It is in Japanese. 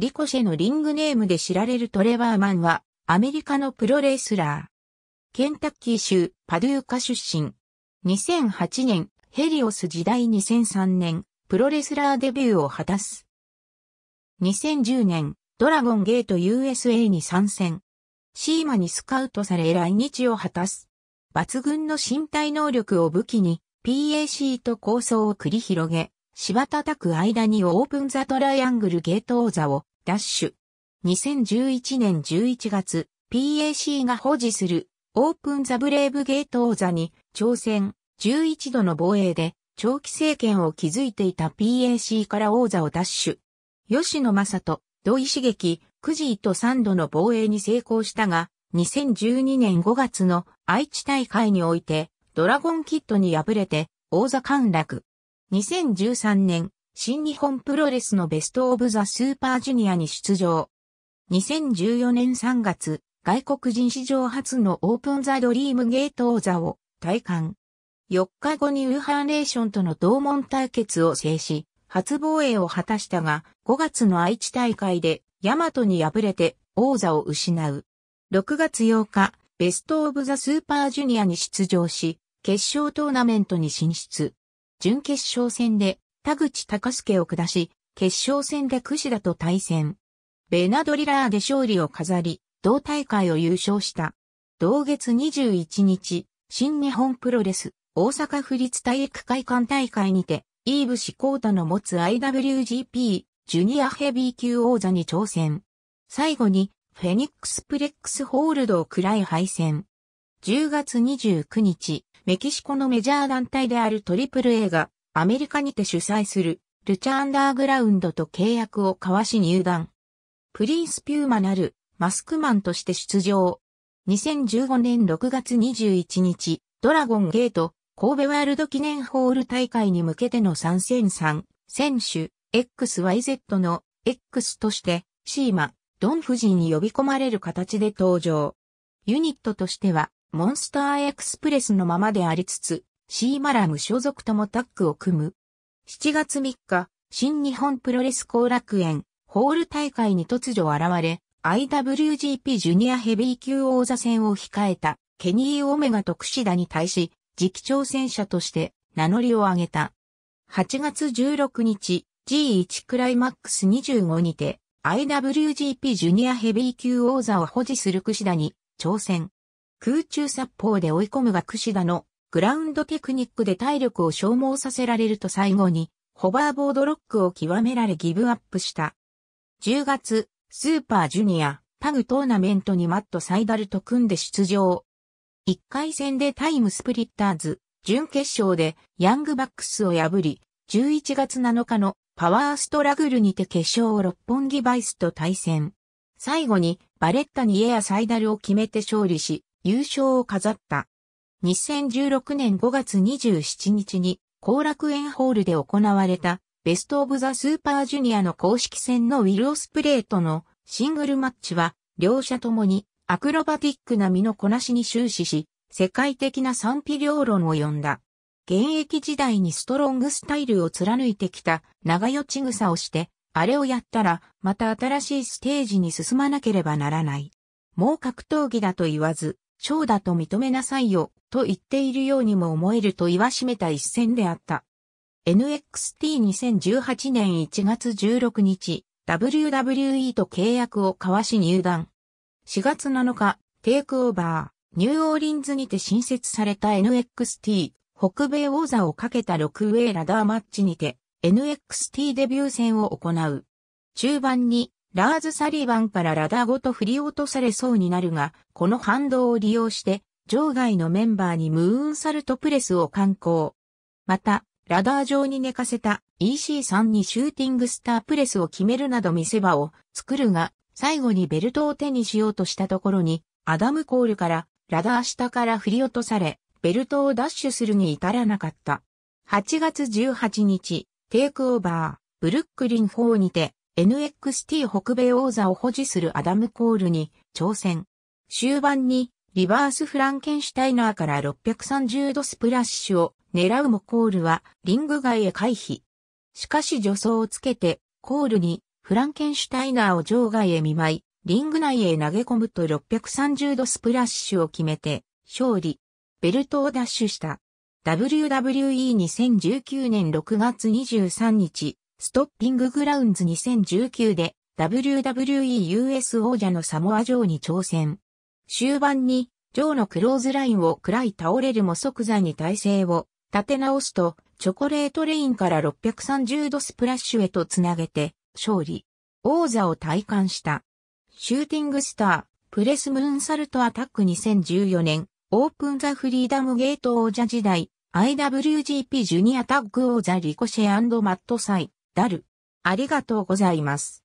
リコシェのリングネームで知られるトレバーマンは、アメリカのプロレスラー。ケンタッキー州パドゥーカ出身。2008年、ヘリオス時代2003年、プロレスラーデビューを果たす。2010年、ドラゴンゲート USA に参戦。シーマにスカウトされ来日を果たす。抜群の身体能力を武器に、PAC と構想を繰り広げ、柴叩く間にオープンザトライアングルゲート王座をダッシュ。2011年11月、PAC が保持するオープンザブレイブゲート王座に挑戦、11度の防衛で長期政権を築いていた PAC から王座を奪取。吉野正人、土井茂樹、くじいと3度の防衛に成功したが、2012年5月の愛知大会において、ドラゴンキットに敗れて、王座陥落。2013年、新日本プロレスのベストオブザスーパージュニアに出場。2014年3月、外国人史上初のオープンザドリームゲート王座を体感。4日後にウーハーネーションとの同門対決を制し、初防衛を果たしたが、5月の愛知大会で、ヤマトに敗れて、王座を失う。6月8日、ベストオブザスーパージュニアに出場し、決勝トーナメントに進出。準決勝戦で、田口隆介を下し、決勝戦で櫛田と対戦。ベナドリラーで勝利を飾り、同大会を優勝した。同月21日、新日本プロレス、大阪府立体育会館大会にて、イーブシコータの持つ IWGP、ジュニアヘビー級王座に挑戦。最後に、フェニックスプレックスホールドを喰らい敗戦。10月29日、メキシコのメジャー団体であるトリプル A がアメリカにて主催するルチャアンダーグラウンドと契約を交わし入団。プリンスピューマなるマスクマンとして出場。2015年6月21日、ドラゴンゲート神戸ワールド記念ホール大会に向けての参戦3選手 XYZ の X としてシーマ、ドン夫人に呼び込まれる形で登場。ユニットとしてはモンスターエクスプレスのままでありつつ、シーマラム所属ともタッグを組む。7月3日、新日本プロレス後楽園、ホール大会に突如現れ、IWGP ジュニアヘビー級王座戦を控えた、ケニー・オメガとクシダに対し、次期挑戦者として名乗りを上げた。8月16日、G1 クライマックス25にて、IWGP ジュニアヘビー級王座を保持するクシダに挑戦。空中殺法で追い込むがクシダのグラウンドテクニックで体力を消耗させられると最後に、ホバーボードロックを極められギブアップした。10月、スーパージュニア、パグトーナメントにマット・サイダルと組んで出場。1回戦でタイムスプリッターズ、準決勝でヤングバックスを破り、11月7日のパワーストラグルにて決勝を六本木バイスと対戦。最後にバレッタにエアサイダルを決めて勝利し、優勝を飾った。2016年5月27日に後楽園ホールで行われたベストオブザスーパージュニアの公式戦のウィル・オスプレーとのシングルマッチは両者ともにアクロバティックな身のこなしに終始し世界的な賛否両論を呼んだ。現役時代にストロングスタイルを貫いてきた長与ちぐさをしてあれをやったらまた新しいステージに進まなければならない。もう格闘技だと言わず、章だと認めなさいよ、と言っているようにも思えると言わしめた一戦であった。NXT2018 年1月16日、WWE と契約を交わし入団。4月7日、テイクオーバー、ニューオーリンズにて新設された NXT、北米王座をかけた6ウェイラダーマッチにて、NXT デビュー戦を行う。中盤にラーズ・サリバンからラダーごと振り落とされそうになるが、この反動を利用して、場外のメンバーにムーンサルトプレスを敢行。また、ラダー上に寝かせた EC3 にシューティングスタープレスを決めるなど見せ場を作るが、最後にベルトを手にしようとしたところに、アダム・コールから、ラダー下から振り落とされ、ベルトをダッシュするに至らなかった。8月18日、テイクオーバー、ブルックリン4にて、NXT 北米王座を保持するアダム・コールに挑戦。終盤にリバース・フランケンシュタイナーから630度スプラッシュを狙うもコールはリング外へ回避。しかし助走をつけてコールにフランケンシュタイナーを場外へ見舞い、リング内へ投げ込むと630度スプラッシュを決めて勝利。ベルトを奪取した。WWE2019 年6月23日、ストッピンググラウンズ2019で WWE US 王者のサモア・ジに挑戦。終盤に、ジョーのクローズラインを暗らい倒れるも即座に体勢を立て直すと、チョコレートレインから630度スプラッシュへとつなげて、勝利。王座を体感した。シューティングスター、プレスムーンサルトアタック2014年、オープンザフリーダムゲート王者時代、IWGP ジュニアタッグ王座リコシェマットサイ。ダル。ありがとうございます。